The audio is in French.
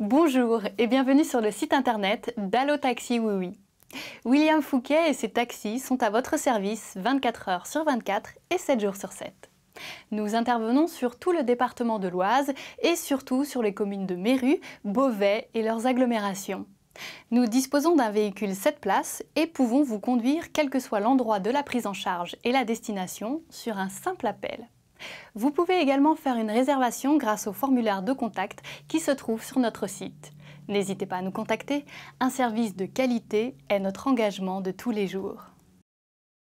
Bonjour et bienvenue sur le site internet d'Allo Taxi Oui Oui. William Fouquet et ses taxis sont à votre service 24 heures sur 24 et 7 jours sur 7. Nous intervenons sur tout le département de l'Oise et surtout sur les communes de Méru, Beauvais et leurs agglomérations. Nous disposons d'un véhicule 7 places et pouvons vous conduire quel que soit l'endroit de la prise en charge et la destination sur un simple appel. Vous pouvez également faire une réservation grâce au formulaire de contact qui se trouve sur notre site. N'hésitez pas à nous contacter, un service de qualité est notre engagement de tous les jours.